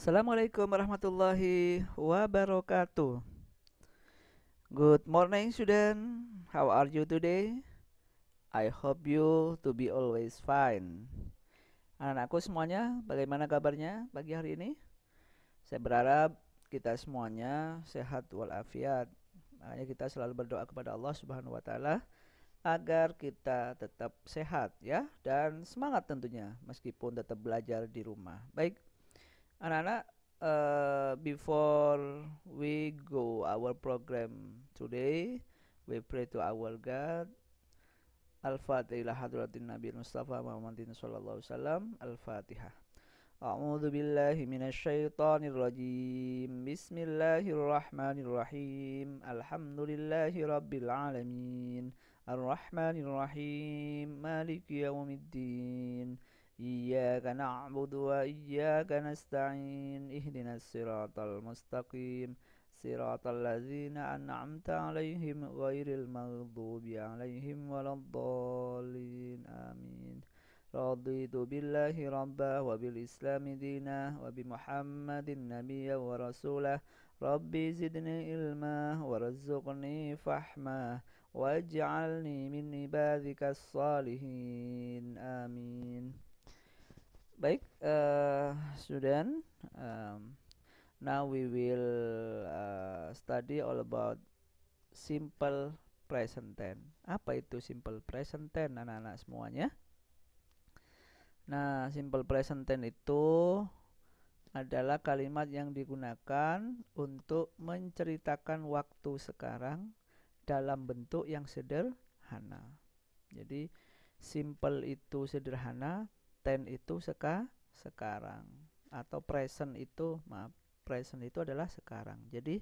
Assalamualaikum warahmatullahi wabarakatuh. Good morning student. How are you today? I hope you to be always fine. Anak-anakku semuanya, bagaimana kabarnya pagi hari ini? Saya berharap kita semuanya sehat walafiat. Makanya kita selalu berdoa kepada Allah Subhanahu wa taala agar kita tetap sehat ya dan semangat tentunya meskipun tetap belajar di rumah. Baik, anak-anak uh, before we go our program today we pray to our God Al-Fatihah ila hadratin Nabi Mustafa Muhammadin sallallahu alaihi wasallam Al-Fatihah أعوذ بالله من الشيطان الرجيم بسم الله الرحمن الرحيم الحمد لله رب العالمين الرحمن الرحيم مالك يوم الدين إياك نعبد وإياك نستعين اهدنا الصراط المستقيم صراط الذين أنعمت عليهم غير المغضوب عليهم ولا الضالين آمين رضيت بالله ربا وبالإسلام دينا وبمحمد نبيا ورسوله ربي زدني علما وارزقني فحما واجعلني من عبادك الصالحين آمين Baik, uh, student, um, now we will uh, study all about simple present tense. Apa itu simple present tense anak-anak semuanya? Nah, simple present tense itu adalah kalimat yang digunakan untuk menceritakan waktu sekarang dalam bentuk yang sederhana. Jadi, simple itu sederhana, ten itu seka sekarang atau present itu maaf present itu adalah sekarang. Jadi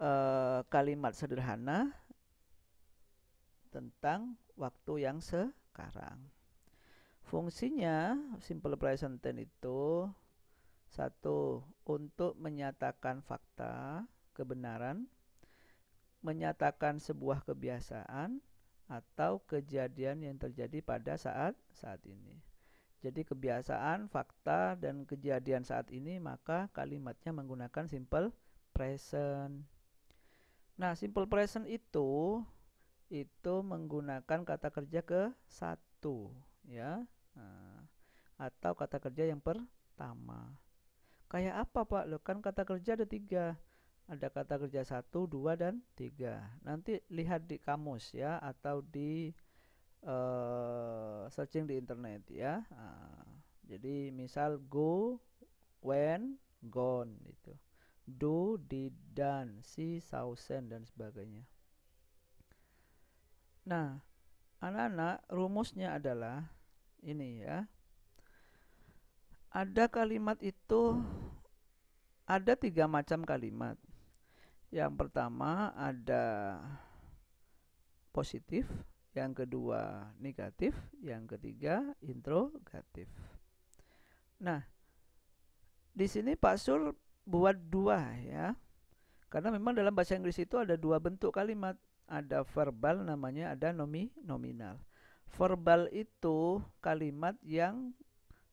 eh, kalimat sederhana tentang waktu yang sekarang. Fungsinya simple present ten itu satu untuk menyatakan fakta kebenaran, menyatakan sebuah kebiasaan atau kejadian yang terjadi pada saat saat ini. Jadi kebiasaan, fakta, dan kejadian saat ini maka kalimatnya menggunakan simple present. Nah, simple present itu itu menggunakan kata kerja ke satu, ya, nah, atau kata kerja yang pertama. Kayak apa pak? Lo kan kata kerja ada tiga, ada kata kerja satu, dua, dan tiga. Nanti lihat di kamus ya, atau di uh, searching di internet ya. Uh, jadi misal go when gone itu. Do did done, see sausen dan sebagainya. Nah, anak-anak rumusnya adalah ini ya. Ada kalimat itu ada tiga macam kalimat. Yang pertama ada positif, yang kedua negatif, yang ketiga introgatif. Nah, di sini Pak Sur buat dua ya. Karena memang dalam bahasa Inggris itu ada dua bentuk kalimat, ada verbal namanya, ada nomi nominal. Verbal itu kalimat yang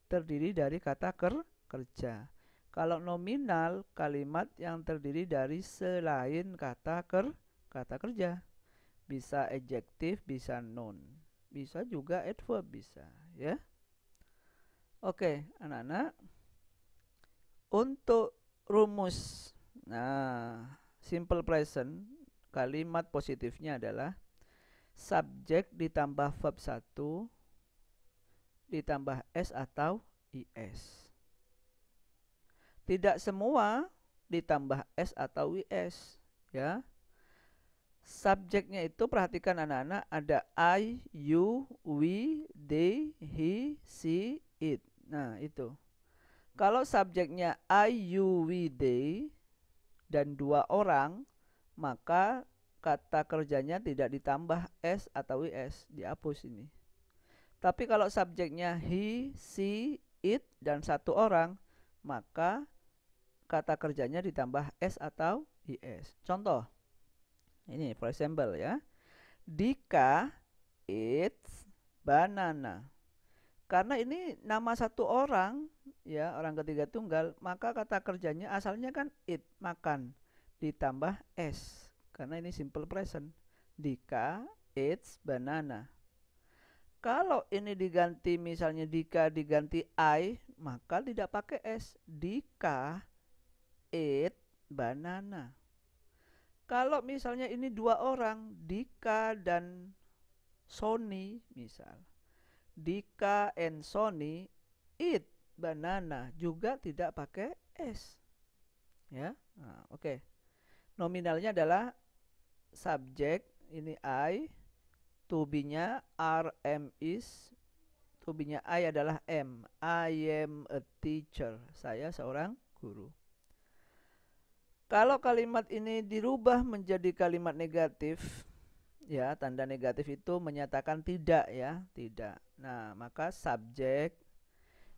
terdiri dari kata ker kerja. Kalau nominal kalimat yang terdiri dari selain kata ker kata kerja bisa adjektif, bisa noun, bisa juga adverb bisa, ya. Oke, anak-anak. Untuk rumus, nah, simple present, kalimat positifnya adalah subjek ditambah verb satu, ditambah s atau is. Tidak semua ditambah s atau is, ya. Subjeknya itu perhatikan anak-anak ada I, you, we, they, he, she, it. Nah, itu. Kalau subjeknya I, you, we, they dan dua orang, maka kata kerjanya tidak ditambah s atau is, dihapus ini. Tapi kalau subjeknya he, she, it dan satu orang, maka kata kerjanya ditambah s atau is. Contoh ini for example ya. Dika eats banana. Karena ini nama satu orang, ya orang ketiga tunggal, maka kata kerjanya asalnya kan eat, makan, ditambah s. Karena ini simple present. Dika eats banana. Kalau ini diganti misalnya Dika diganti I, maka tidak pakai s. Dika eat banana. Kalau misalnya ini dua orang, Dika dan Sony misal. Dika and Sony eat banana juga tidak pakai s. Ya. Nah, oke. Okay. Nominalnya adalah subjek ini I, to be-nya R M is to be-nya I adalah M. I am a teacher. Saya seorang guru. Kalau kalimat ini dirubah menjadi kalimat negatif, ya tanda negatif itu menyatakan tidak ya tidak nah maka subjek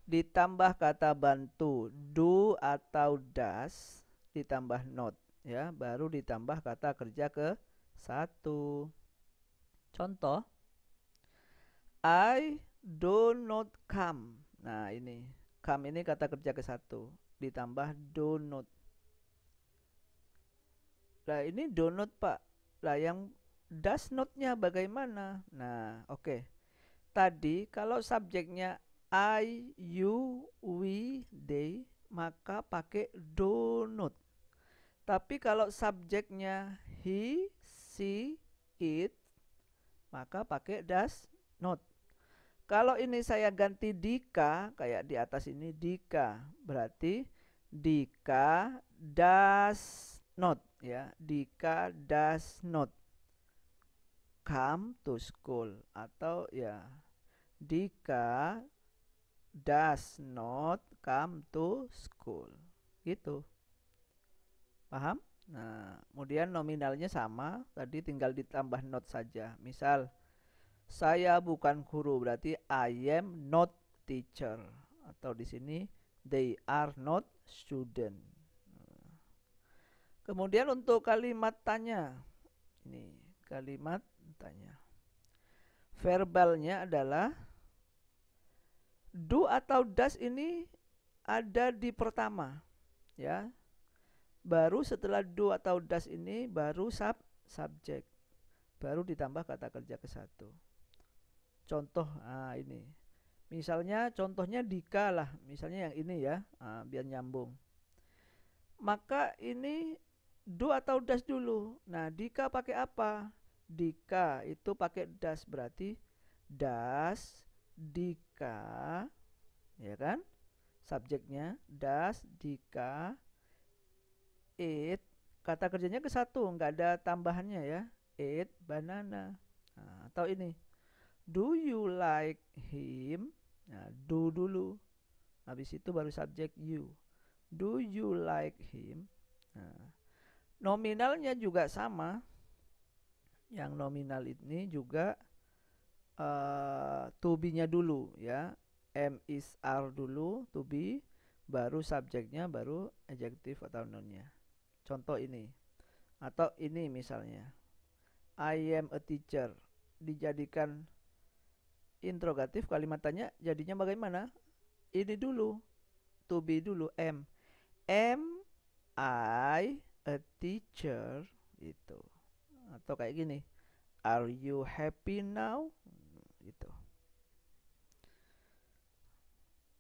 ditambah kata bantu do atau does ditambah not ya baru ditambah kata kerja ke satu contoh I do not come nah ini come ini kata kerja ke satu ditambah do not lah ini donut Pak. Lah yang does nya bagaimana? Nah oke. Okay. Tadi kalau subjeknya I, you, we, they maka pakai donut. Tapi kalau subjeknya he, she, it maka pakai does not. Kalau ini saya ganti Dika, kayak di atas ini Dika, berarti Dika does not ya Dika does not come to school atau ya Dika does not come to school gitu paham nah kemudian nominalnya sama tadi tinggal ditambah not saja misal saya bukan guru berarti I am not teacher atau di sini they are not student Kemudian untuk kalimat tanya. Ini kalimat tanya. Verbalnya adalah do atau das ini ada di pertama, ya. Baru setelah do atau das ini baru sub subjek. Baru ditambah kata kerja ke satu. Contoh ah, ini. Misalnya contohnya dika lah, misalnya yang ini ya, ah, biar nyambung. Maka ini do atau das dulu. Nah, dika pakai apa? Dika itu pakai das berarti das dika ya kan? Subjeknya das dika it kata kerjanya ke satu, nggak ada tambahannya ya. It banana. Nah, atau ini do you like him? Nah, do dulu. Habis itu baru subjek you. Do you like him? Nah, Nominalnya juga sama. Yang nominal ini juga uh, to be-nya dulu ya. M is R dulu to be baru subjeknya baru adjektif atau nounnya. Contoh ini. Atau ini misalnya. I am a teacher dijadikan interrogatif kalimatnya jadinya bagaimana? Ini dulu to be dulu M. M I a teacher itu atau kayak gini are you happy now Itu.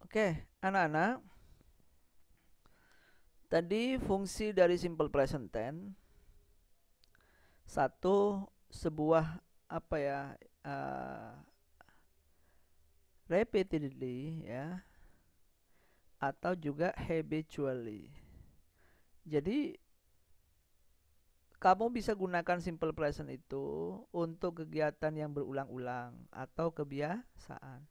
oke okay, anak-anak tadi fungsi dari simple present tense satu sebuah apa ya uh, eh, repeatedly ya atau juga habitually jadi kamu bisa gunakan simple present itu untuk kegiatan yang berulang-ulang atau kebiasaan.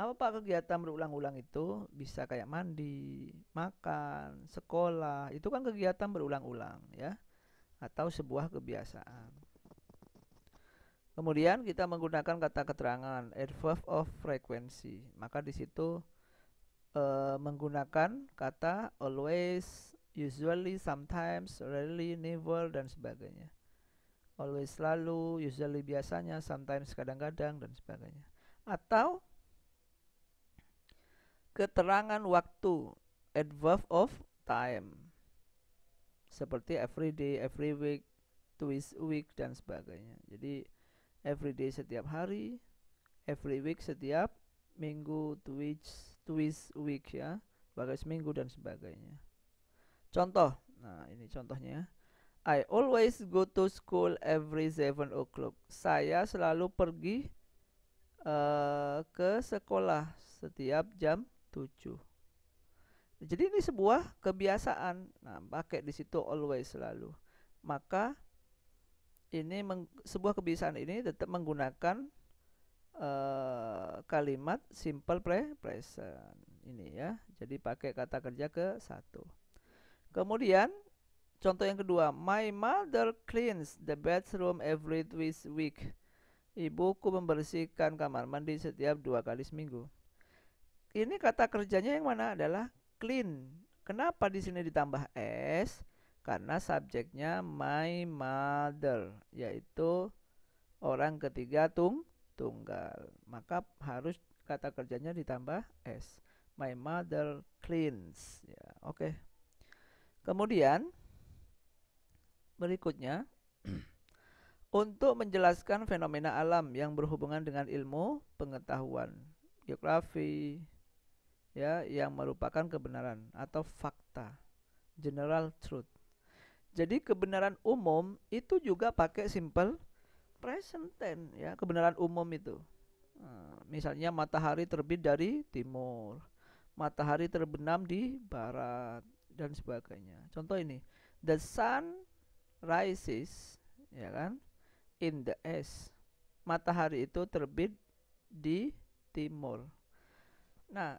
Apa pak kegiatan berulang-ulang itu? Bisa kayak mandi, makan, sekolah. Itu kan kegiatan berulang-ulang ya. Atau sebuah kebiasaan. Kemudian kita menggunakan kata keterangan adverb of frequency. Maka di situ e, menggunakan kata always usually, sometimes, rarely, never, dan sebagainya. Always, selalu, usually, biasanya, sometimes, kadang-kadang, dan sebagainya. Atau keterangan waktu, adverb of time. Seperti every day, every week, twice week, dan sebagainya. Jadi, every day setiap hari, every week setiap minggu, twice, twice week ya, bagas minggu dan sebagainya. Contoh, nah ini contohnya. I always go to school every seven o'clock. Saya selalu pergi uh, ke sekolah setiap jam tujuh. Jadi ini sebuah kebiasaan. Nah, pakai di situ always selalu. Maka ini sebuah kebiasaan ini tetap menggunakan uh, kalimat simple pre present ini ya. Jadi pakai kata kerja ke satu. Kemudian contoh yang kedua, my mother cleans the bathroom every week. Ibuku membersihkan kamar mandi setiap dua kali seminggu. Ini kata kerjanya yang mana adalah clean. Kenapa di sini ditambah s? Karena subjeknya my mother, yaitu orang ketiga tung tunggal. Maka harus kata kerjanya ditambah s. My mother cleans. Ya, oke. Okay. Kemudian berikutnya untuk menjelaskan fenomena alam yang berhubungan dengan ilmu pengetahuan geografi ya yang merupakan kebenaran atau fakta general truth. Jadi kebenaran umum itu juga pakai simple present tense ya kebenaran umum itu. Nah, misalnya matahari terbit dari timur, matahari terbenam di barat dan sebagainya. Contoh ini, the sun rises, ya kan? In the east. Matahari itu terbit di timur. Nah,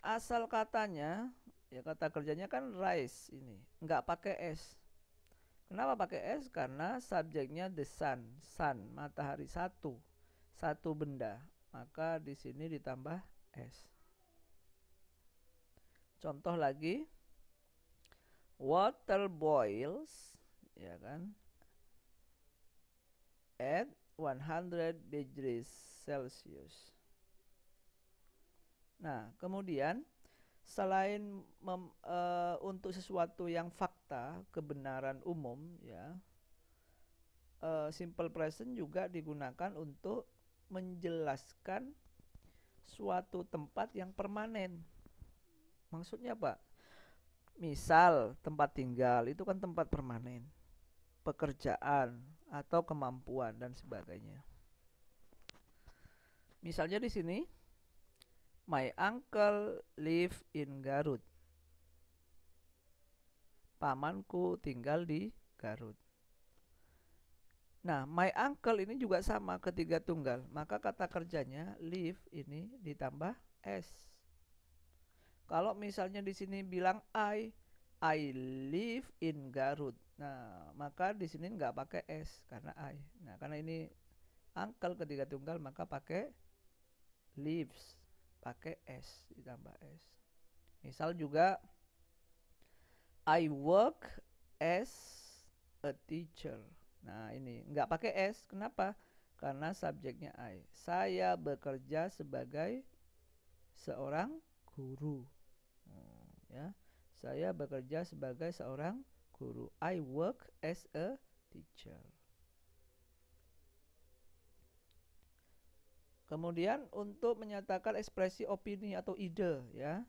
asal katanya ya kata kerjanya kan rise ini, nggak pakai s. Kenapa pakai s? Karena subjeknya the sun, sun, matahari satu, satu benda. Maka di sini ditambah s. Contoh lagi, water boils ya kan at 100 degrees Celsius. nah kemudian selain mem, e, untuk sesuatu yang fakta kebenaran umum ya e, simple present juga digunakan untuk menjelaskan suatu tempat yang permanen. Maksudnya apa? misal tempat tinggal itu kan tempat permanen, pekerjaan atau kemampuan dan sebagainya. Misalnya di sini, my uncle live in Garut. Pamanku tinggal di Garut. Nah, my uncle ini juga sama ketiga tunggal, maka kata kerjanya live ini ditambah s. Kalau misalnya di sini bilang I, I live in Garut. Nah, maka di sini nggak pakai S karena I. Nah, karena ini angkel ketiga tunggal maka pakai lives, pakai S ditambah S. Misal juga I work as a teacher. Nah, ini nggak pakai S. Kenapa? Karena subjeknya I. Saya bekerja sebagai seorang guru ya saya bekerja sebagai seorang guru I work as a teacher kemudian untuk menyatakan ekspresi opini atau ide ya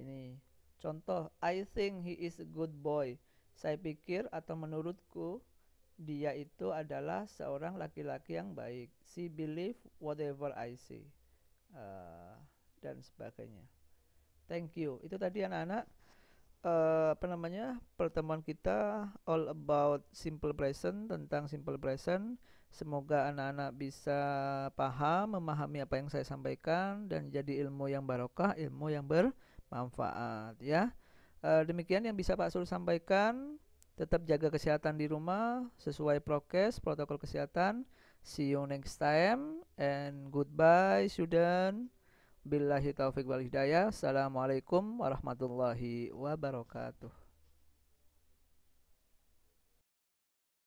ini contoh I think he is a good boy saya pikir atau menurutku dia itu adalah seorang laki-laki yang baik. She believe whatever I say. Uh, dan sebagainya. Thank you. Itu tadi anak-anak uh, apa namanya pertemuan kita all about simple present tentang simple present. Semoga anak-anak bisa paham, memahami apa yang saya sampaikan dan jadi ilmu yang barokah, ilmu yang bermanfaat ya. Uh, demikian yang bisa Pak Sul sampaikan. Tetap jaga kesehatan di rumah sesuai prokes protokol kesehatan. See you next time and goodbye student. Billahi taufik wal hidayah. Assalamualaikum warahmatullahi wabarakatuh.